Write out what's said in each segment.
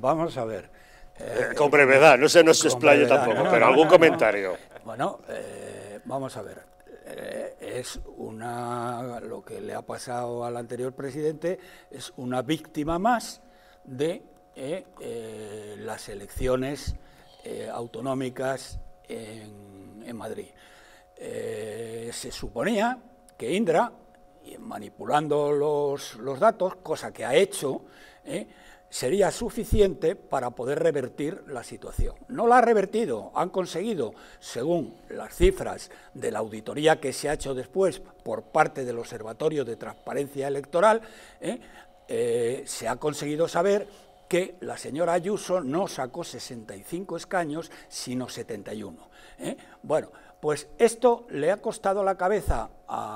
Vamos a ver. Eh, con brevedad, no sé, nos explaye tampoco, pero algún comentario. Bueno, eh, vamos a ver. Eh, es una. Lo que le ha pasado al anterior presidente es una víctima más de las elecciones autonómicas en, Madrid. se suponía que Indra, manipulando los, los datos, cosa que ha hecho, sería suficiente para poder revertir la situación. No la ha revertido, han conseguido, según las cifras de la auditoría que se ha hecho después por parte del Observatorio de Transparencia Electoral, ¿eh? Eh, se ha conseguido saber que la señora Ayuso no sacó 65 escaños, sino 71. ¿eh? Bueno, pues esto le ha costado la cabeza a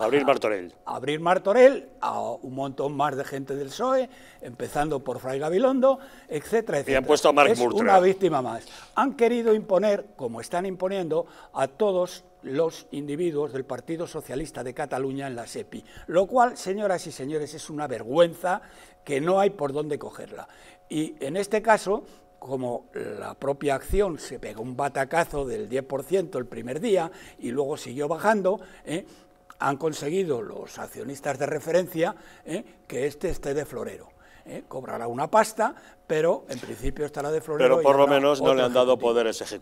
Abrir Martorell. abrir Martorell a un montón más de gente del PSOE, empezando por Fray Gabilondo, etcétera, etcétera. Y han puesto a Marc es una víctima más. Han querido imponer, como están imponiendo, a todos los individuos del Partido Socialista de Cataluña en la SEPI, lo cual, señoras y señores, es una vergüenza que no hay por dónde cogerla. Y en este caso, como la propia acción se pegó un batacazo del 10% el primer día y luego siguió bajando, ¿eh? han conseguido los accionistas de referencia ¿eh? que este esté de florero. ¿eh? cobrará una pasta, pero en principio estará de florero. Pero por lo menos no le han dado poderes ejecutivos.